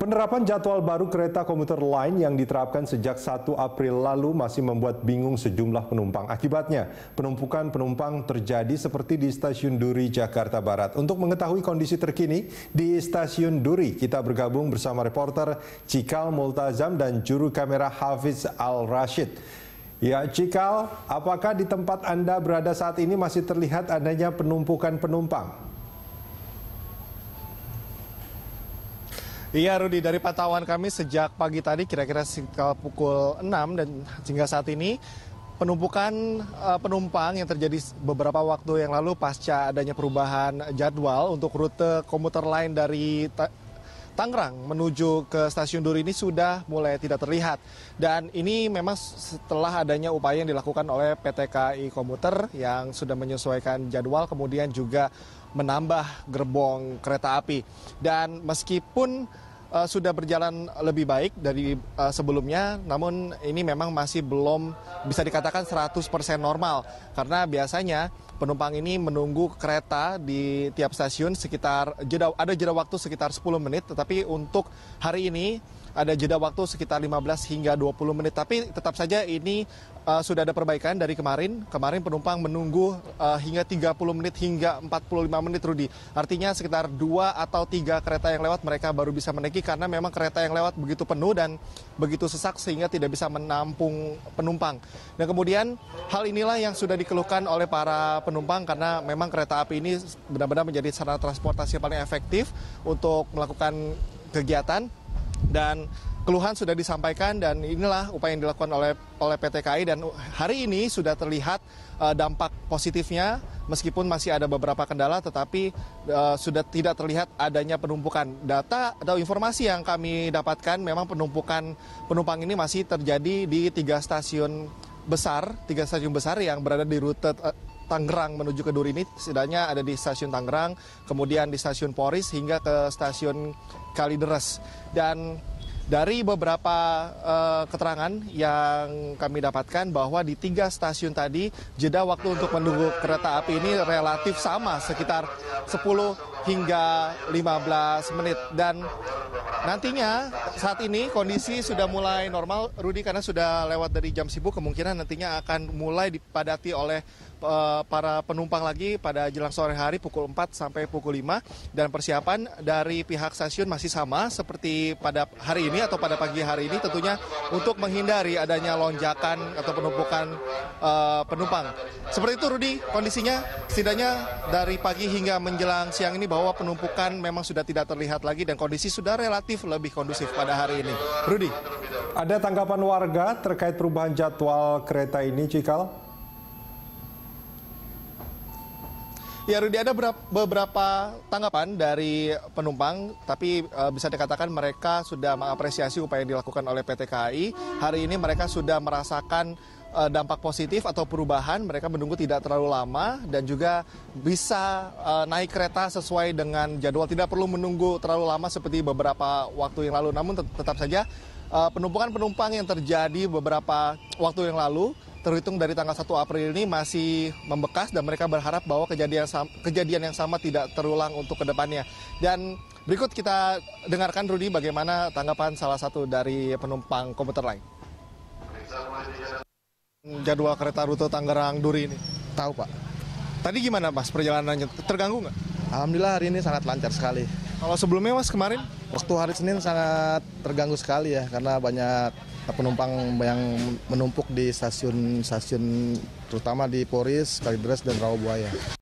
Penerapan jadwal baru kereta komuter lain yang diterapkan sejak 1 April lalu masih membuat bingung sejumlah penumpang. Akibatnya, penumpukan penumpang terjadi seperti di Stasiun Duri, Jakarta Barat. Untuk mengetahui kondisi terkini di Stasiun Duri, kita bergabung bersama reporter Cikal Multazam dan juru kamera Hafiz Al-Rashid. Ya, Cikal, apakah di tempat Anda berada saat ini masih terlihat adanya penumpukan penumpang? Iya Rudi, dari pantauan kami sejak pagi tadi kira-kira sekitar pukul 6 dan hingga saat ini penumpukan uh, penumpang yang terjadi beberapa waktu yang lalu pasca adanya perubahan jadwal untuk rute komuter lain dari Tangerang menuju ke Stasiun Duri ini sudah mulai tidak terlihat. Dan ini memang setelah adanya upaya yang dilakukan oleh PT KAI Komuter yang sudah menyesuaikan jadwal kemudian juga menambah gerbong kereta api. Dan meskipun uh, sudah berjalan lebih baik dari uh, sebelumnya, namun ini memang masih belum bisa dikatakan 100% normal karena biasanya penumpang ini menunggu kereta di tiap stasiun sekitar jeda ada jeda waktu sekitar 10 menit, tetapi untuk hari ini ada jeda waktu sekitar 15 hingga 20 menit. Tapi tetap saja ini uh, sudah ada perbaikan dari kemarin. Kemarin penumpang menunggu uh, hingga 30 menit hingga 45 menit Rudi. Artinya sekitar 2 atau 3 kereta yang lewat mereka baru bisa menaiki karena memang kereta yang lewat begitu penuh dan begitu sesak sehingga tidak bisa menampung penumpang. Dan kemudian hal inilah yang sudah dikeluhkan oleh para penumpang karena memang kereta api ini benar-benar menjadi sarana transportasi paling efektif untuk melakukan kegiatan dan keluhan sudah disampaikan dan inilah upaya yang dilakukan oleh oleh PT KAI dan hari ini sudah terlihat uh, dampak positifnya meskipun masih ada beberapa kendala tetapi uh, sudah tidak terlihat adanya penumpukan data atau informasi yang kami dapatkan memang penumpukan penumpang ini masih terjadi di tiga stasiun besar tiga stasiun besar yang berada di rute uh, Tangerang menuju ke Duri ini setidaknya ada di stasiun Tangerang, kemudian di stasiun Poris hingga ke stasiun kali Kalideres. Dan dari beberapa uh, keterangan yang kami dapatkan bahwa di tiga stasiun tadi jeda waktu untuk menunggu kereta api ini relatif sama sekitar 10 hingga 15 menit dan Nantinya saat ini kondisi sudah mulai normal, Rudi, karena sudah lewat dari jam sibuk, kemungkinan nantinya akan mulai dipadati oleh eh, para penumpang lagi pada jelang sore hari pukul 4 sampai pukul 5. Dan persiapan dari pihak stasiun masih sama seperti pada hari ini atau pada pagi hari ini tentunya untuk menghindari adanya lonjakan atau penumpukan uh, penumpang. Seperti itu, Rudi, kondisinya setidaknya dari pagi hingga menjelang siang ini bahwa penumpukan memang sudah tidak terlihat lagi dan kondisi sudah relatif efektif, lebih kondusif pada hari ini. Rudi. Ada tanggapan warga terkait perubahan jadwal kereta ini, Cikal? Ya Rudi ada beberapa tanggapan dari penumpang, tapi e, bisa dikatakan mereka sudah mengapresiasi upaya yang dilakukan oleh PT KAI. Hari ini mereka sudah merasakan Eh, dampak positif atau perubahan mereka menunggu tidak terlalu lama dan juga bisa eh, naik kereta sesuai dengan jadwal tidak perlu menunggu terlalu lama seperti beberapa waktu yang lalu namun tetap saja eh, penumpukan penumpang yang terjadi beberapa waktu yang lalu terhitung dari tanggal 1 April ini masih membekas dan mereka berharap bahwa kejadian kejadian yang sama tidak terulang untuk kedepannya dan berikut kita dengarkan Rudi bagaimana tanggapan salah satu dari penumpang komuter lain. Jadwal kereta rute Tangerang Duri ini? Tahu Pak. Tadi gimana Mas perjalanannya? Terganggu nggak? Alhamdulillah hari ini sangat lancar sekali. Kalau sebelumnya Mas kemarin? Waktu hari Senin sangat terganggu sekali ya karena banyak penumpang yang menumpuk di stasiun-stasiun terutama di Poris, Kalideres, dan Rawabuaya.